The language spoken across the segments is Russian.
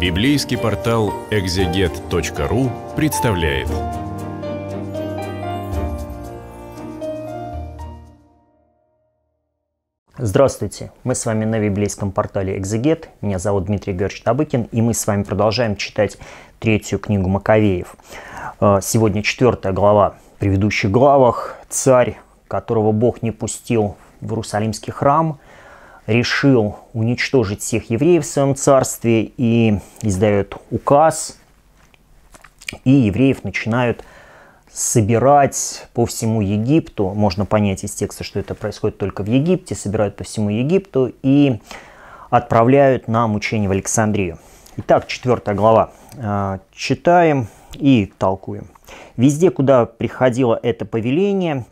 Библейский портал экзегет.ру представляет. Здравствуйте! Мы с вами на библейском портале «Экзегет». Меня зовут Дмитрий Георгиевич Табыкин, и мы с вами продолжаем читать третью книгу Маковеев. Э, сегодня четвертая глава. В предыдущих главах царь, которого Бог не пустил в Иерусалимский храм – решил уничтожить всех евреев в своем царстве и издает указ, и евреев начинают собирать по всему Египту, можно понять из текста, что это происходит только в Египте, собирают по всему Египту и отправляют на мучение в Александрию. Итак, 4 глава. А, читаем и толкуем. Везде, куда приходило это повеление,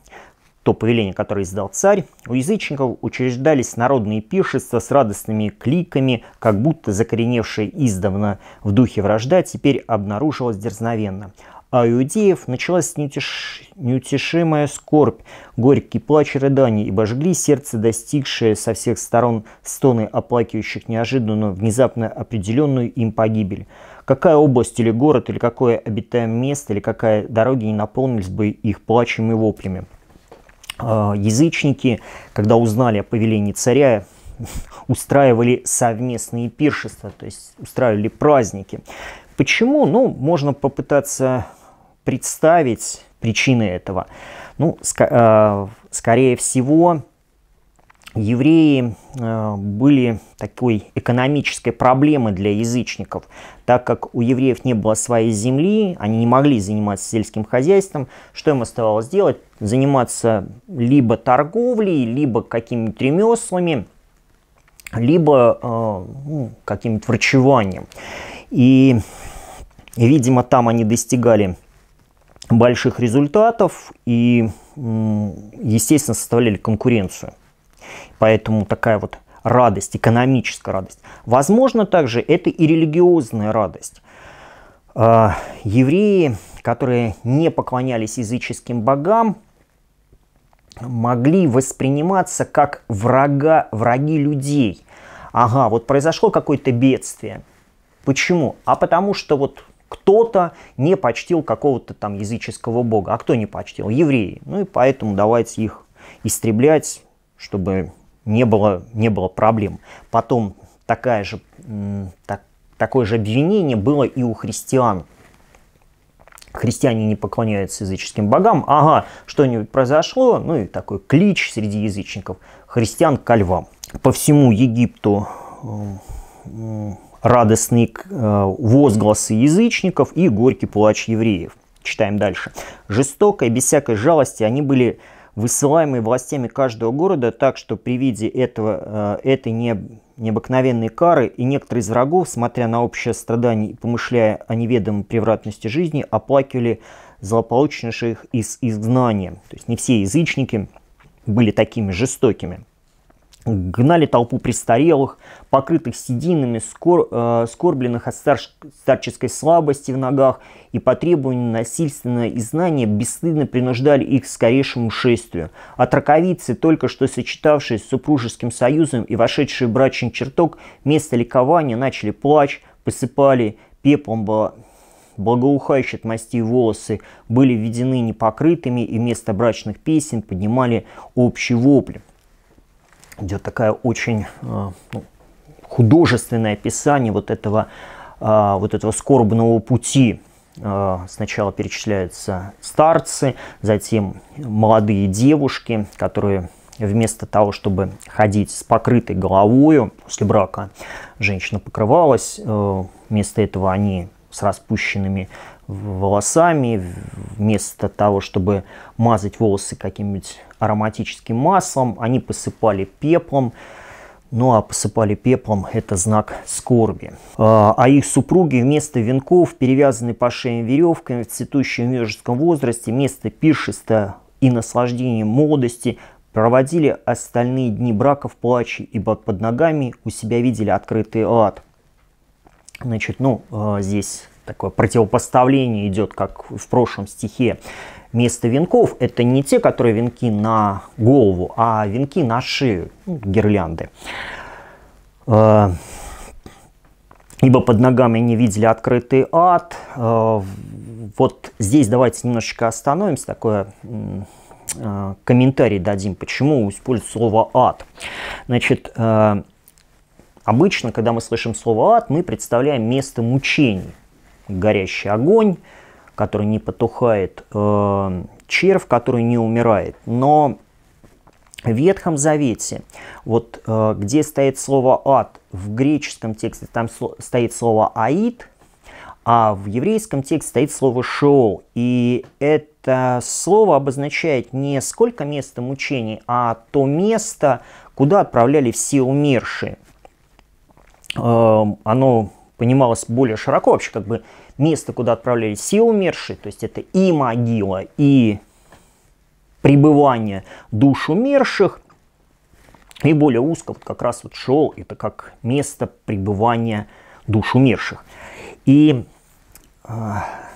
то повеление, которое издал царь, у язычников учреждались народные пиршества с радостными кликами, как будто закореневшая издавна в духе вражда теперь обнаружилась дерзновенно. А у иудеев началась неутеш... неутешимая скорбь, горький плач и рыдание, и божгли сердце, достигшее со всех сторон стоны оплакивающих неожиданную, внезапно определенную им погибель. Какая область или город, или какое обитаемое место, или какая дорога не наполнились бы их плачем и воплями. Э, язычники, когда узнали о повелении царя, устраивали совместные пиршества, то есть устраивали праздники. Почему? Ну, можно попытаться представить причины этого. Ну, ск э, скорее всего, евреи э, были такой экономической проблемой для язычников, так как у евреев не было своей земли, они не могли заниматься сельским хозяйством, что им оставалось делать? Заниматься либо торговлей, либо какими-то ремеслами, либо э, ну, каким-то врачеванием. И, видимо, там они достигали больших результатов и, естественно, составляли конкуренцию. Поэтому такая вот радость, экономическая радость. Возможно, также это и религиозная радость. А, евреи, которые не поклонялись языческим богам, могли восприниматься как врага, враги людей. Ага, вот произошло какое-то бедствие. Почему? А потому что вот кто-то не почтил какого-то там языческого бога. А кто не почтил? Евреи. Ну и поэтому давайте их истреблять, чтобы не было, не было проблем. Потом такая же, так, такое же обвинение было и у христиан. Христиане не поклоняются языческим богам. Ага, что-нибудь произошло, ну и такой клич среди язычников. Христиан ко львам. По всему Египту радостные э, возгласы язычников и горький плач евреев. Читаем дальше. «Жестокой, без всякой жалости, они были высылаемые властями каждого города, так что при виде этого, э, этой не, необыкновенной кары и некоторые из врагов, смотря на общее страдание и помышляя о неведомой превратности жизни, оплакивали злополучнейших из изгнания. То есть не все язычники были такими жестокими гнали толпу престарелых, покрытых сединами, скор, э, скорбленных от стар, старческой слабости в ногах и по требованию насильственного изгнания бесстыдно принуждали их к скорейшему шествию. А траковицы, только что сочетавшие с супружеским союзом и вошедшие в брачный чертог, вместо ликования начали плач, посыпали пеплом благоухающие от мастей волосы были введены непокрытыми и вместо брачных песен поднимали общий вопль идет такая очень э, ну, художественное описание вот этого, э, вот этого скорбного пути. Э, сначала перечисляются старцы, затем молодые девушки, которые вместо того, чтобы ходить с покрытой головою после брака, женщина покрывалась, вместо этого они с распущенными волосами, вместо того, чтобы мазать волосы каким-нибудь ароматическим маслом, они посыпали пеплом. Ну а посыпали пеплом – это знак скорби. А, а их супруги вместо венков, перевязаны по шее веревками, в цветущем юношеском возрасте, вместо пиршества и наслаждения молодости проводили остальные дни брака в плаче, ибо под ногами у себя видели открытый ад. Значит, ну, а, здесь такое противопоставление идет, как в прошлом стихе, место венков – это не те, которые венки на голову, а венки на шею, ну, гирлянды. Э, Ибо под ногами не видели открытый ад. Э, вот здесь давайте немножечко остановимся, такое э, комментарий дадим, почему используют слово «ад». Значит, обычно, когда мы слышим слово «ад», мы представляем место мучений горящий огонь, который не потухает, э, червь, который не умирает. Но в Ветхом Завете, вот э, где стоит слово «ад», в греческом тексте там сло, стоит слово «аид», а в еврейском тексте стоит слово «шоу». И это слово обозначает не сколько места мучений, а то место, куда отправляли все умершие. Э, оно понималось более широко вообще, как бы место, куда отправляли все умершие, то есть это и могила, и пребывание душ умерших, и более узко вот как раз вот шел это как место пребывания душ умерших. И э,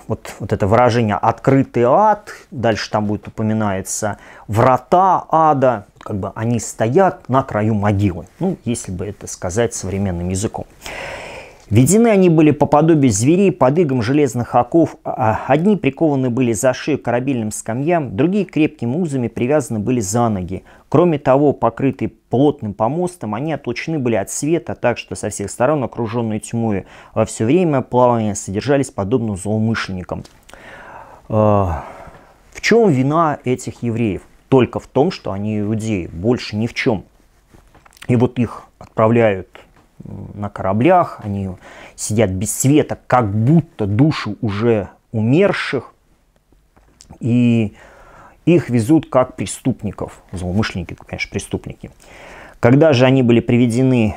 вот, вот это выражение «открытый ад», дальше там будет упоминается «врата ада», как бы они стоят на краю могилы, ну, если бы это сказать современным языком. Введены они были по подобию зверей под игом железных оков, а, а, одни прикованы были за шею корабельным скамьям, другие крепкими узами привязаны были за ноги. Кроме того, покрытые плотным помостом, они отлучены были от света, так что со всех сторон окруженные тьмой во все время плавания содержались подобно злоумышленникам. А, в чем вина этих евреев? Только в том, что они иудеи, больше ни в чем. И вот их отправляют на кораблях, они сидят без света, как будто души уже умерших, и их везут как преступников, злоумышленники, конечно, преступники. Когда же они были приведены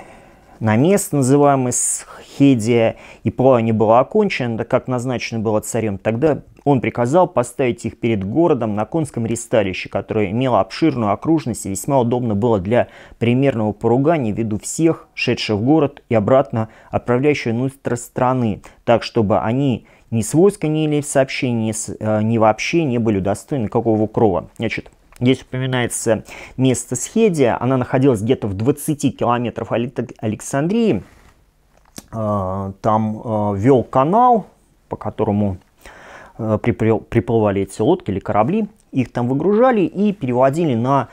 на место, называемое Схедия, и плавание было окончено, да как назначено было царем, тогда он приказал поставить их перед городом на конском ресталище, которое имело обширную окружность и весьма удобно было для примерного поругания ввиду всех, шедших в город и обратно отправляющих внутрь страны, так чтобы они ни с войска, или в сообщении, э, ни, вообще не были достойны какого крова. Значит, Здесь упоминается место Схедия. Она находилась где-то в 20 километров от Александрии. Э, там э, вел канал, по которому Э, приплывали эти лодки или корабли, их там выгружали и переводили на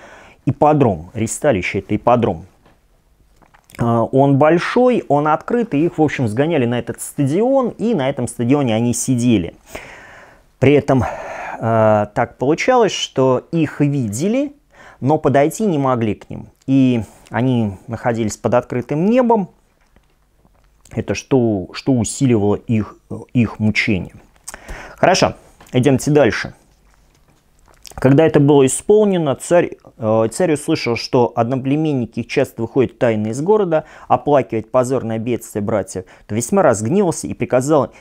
ипподром, ресталище это ипподром. Э, он большой, он открыт, и их, в общем, сгоняли на этот стадион, и на этом стадионе они сидели. При этом э, так получалось, что их видели, но подойти не могли к ним. И они находились под открытым небом, это что, что усиливало их, их мучение. Хорошо, идемте дальше. Когда это было исполнено, царь, э, царь услышал, что одноплеменники часто выходят тайно из города, оплакивать позорное бедствие братьев, то весьма разгневался и приказал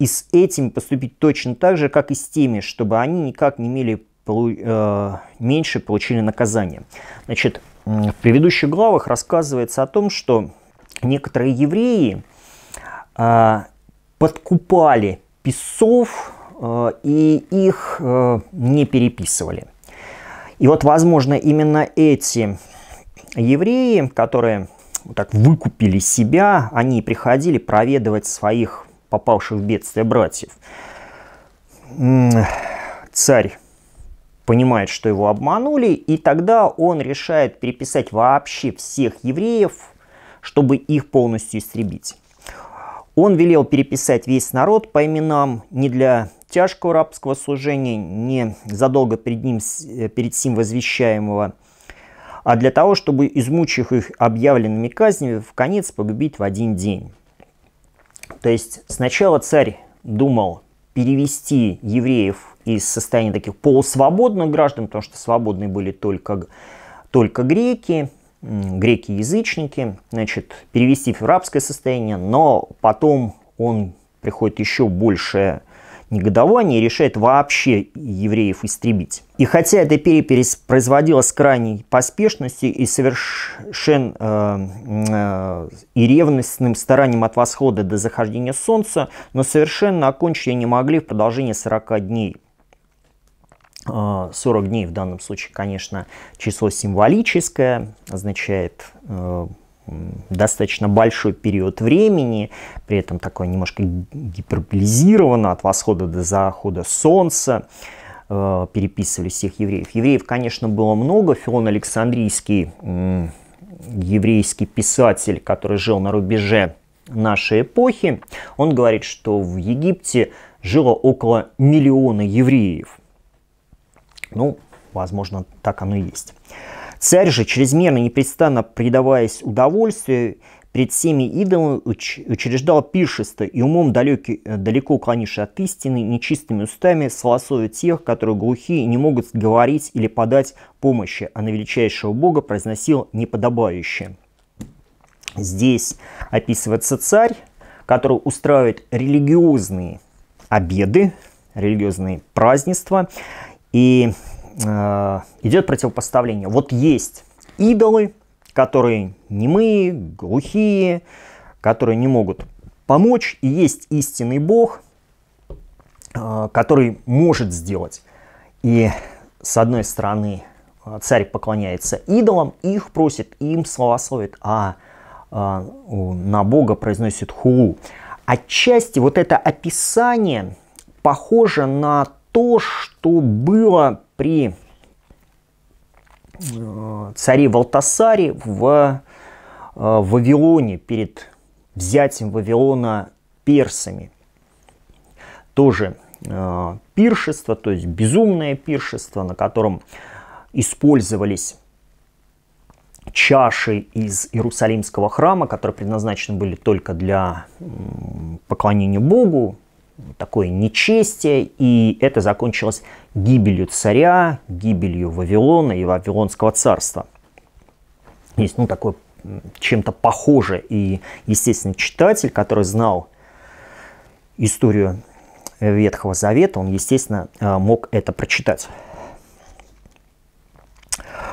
и с этим поступить точно так же, как и с теми, чтобы они никак не имели полу, э, меньше получили наказание. Значит, в предыдущих главах рассказывается о том, что некоторые евреи э, подкупали песов, Э, и их э, не переписывали. И вот, возможно, именно эти евреи, которые так выкупили себя, они приходили проведывать своих попавших в бедствие братьев. Царь понимает, что его обманули, и тогда он решает переписать вообще всех евреев, чтобы их полностью истребить. Он велел переписать весь народ по именам не для тяжкого рабского служения, не задолго перед ним, э, перед сим возвещаемого, а для того, чтобы, измучив их объявленными казнями, в конец погубить в один день. То есть сначала царь думал перевести евреев из состояния таких полусвободных граждан, потому что свободные были только, только греки, греки-язычники, значит, перевести в рабское состояние, но потом он приходит еще большее негодование и решает вообще евреев истребить. И хотя эта перепись производилась с крайней поспешностью и совершенно э, э, и ревностным старанием от восхода до захождения солнца, но совершенно окончить ее не могли в продолжении 40 дней. 40 э, дней в данном случае, конечно, число символическое, означает э, достаточно большой период времени, при этом такое немножко гиперболизировано от восхода до захода солнца э, переписывали всех евреев. Евреев, конечно, было много. Филон Александрийский, еврейский писатель, который жил на рубеже нашей эпохи, он говорит, что в Египте жило около миллиона евреев. Ну, возможно, так оно и есть. Царь же, чрезмерно непрестанно предаваясь удовольствию, пред всеми идолами уч учреждал пиршество и умом далеки, э, далеко уклонивший от истины, нечистыми устами слосоя тех, которые глухие не могут говорить или подать помощи, а на величайшего Бога произносил неподобающее. Здесь описывается царь, который устраивает религиозные обеды, религиозные празднества, и Э, идет противопоставление. Вот есть идолы, которые немые, глухие, которые не могут помочь, и есть истинный Бог, э, который может сделать. И с одной стороны э, царь поклоняется идолам, их просит, им славословит, а на Бога произносит хулу. Отчасти вот это описание похоже на то, что было при э, царе Валтасаре в э, Вавилоне, перед взятием Вавилона персами. Тоже э, пиршество, то есть безумное пиршество, на котором использовались чаши из Иерусалимского храма, которые предназначены были только для поклонения Богу, такое нечестие, и это закончилось гибелью царя, гибелью Вавилона и Вавилонского царства. Есть ну, такое чем-то похоже, и, естественно, читатель, который знал историю Ветхого Завета, он, естественно, э, мог это прочитать.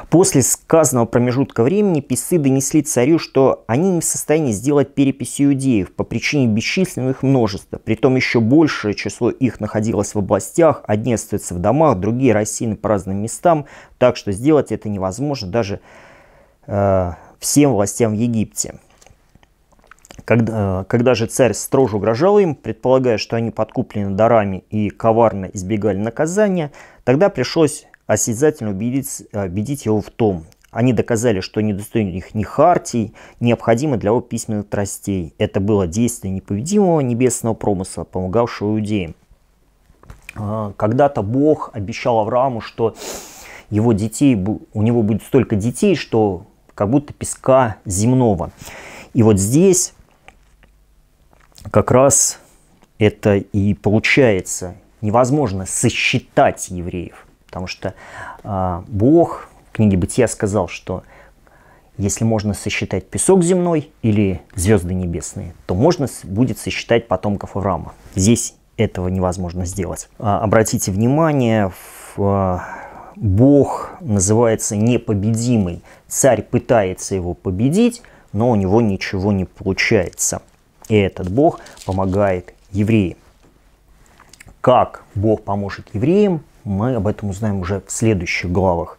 После сказанного промежутка времени писцы донесли царю, что они не в состоянии сделать перепись иудеев по причине бесчисленного их множества, притом еще большее число их находилось в областях, одни остаются в домах, другие рассеяны по разным местам, так что сделать это невозможно даже э, всем властям в Египте. Когда, э, когда же царь строже угрожал им, предполагая, что они подкуплены дарами и коварно избегали наказания, тогда пришлось осязательно убедить, э, убедить его в том, они доказали, что недостоин их ни хартий, необходимы для его письменных тростей. Это было действие непобедимого небесного промысла, помогавшего иудеям. А, когда-то Бог обещал Аврааму, что его детей, у него будет столько детей, что как будто песка земного. И вот здесь как раз это и получается. Невозможно сосчитать евреев. Потому что э, Бог в книге Бытия сказал, что если можно сосчитать песок земной или звезды небесные, то можно будет сосчитать потомков Авраама. Здесь этого невозможно сделать. А, обратите внимание, в, а, Бог называется непобедимый. Царь пытается его победить, но у него ничего не получается. И этот Бог помогает евреям. Как Бог поможет евреям, мы об этом узнаем уже в следующих главах.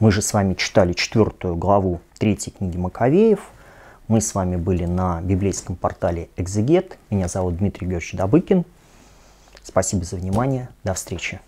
Мы же с вами читали четвертую главу третьей книги Маковеев. Мы с вами были на библейском портале «Экзегет». Меня зовут Дмитрий Георгиевич Добыкин. Спасибо за внимание. До встречи.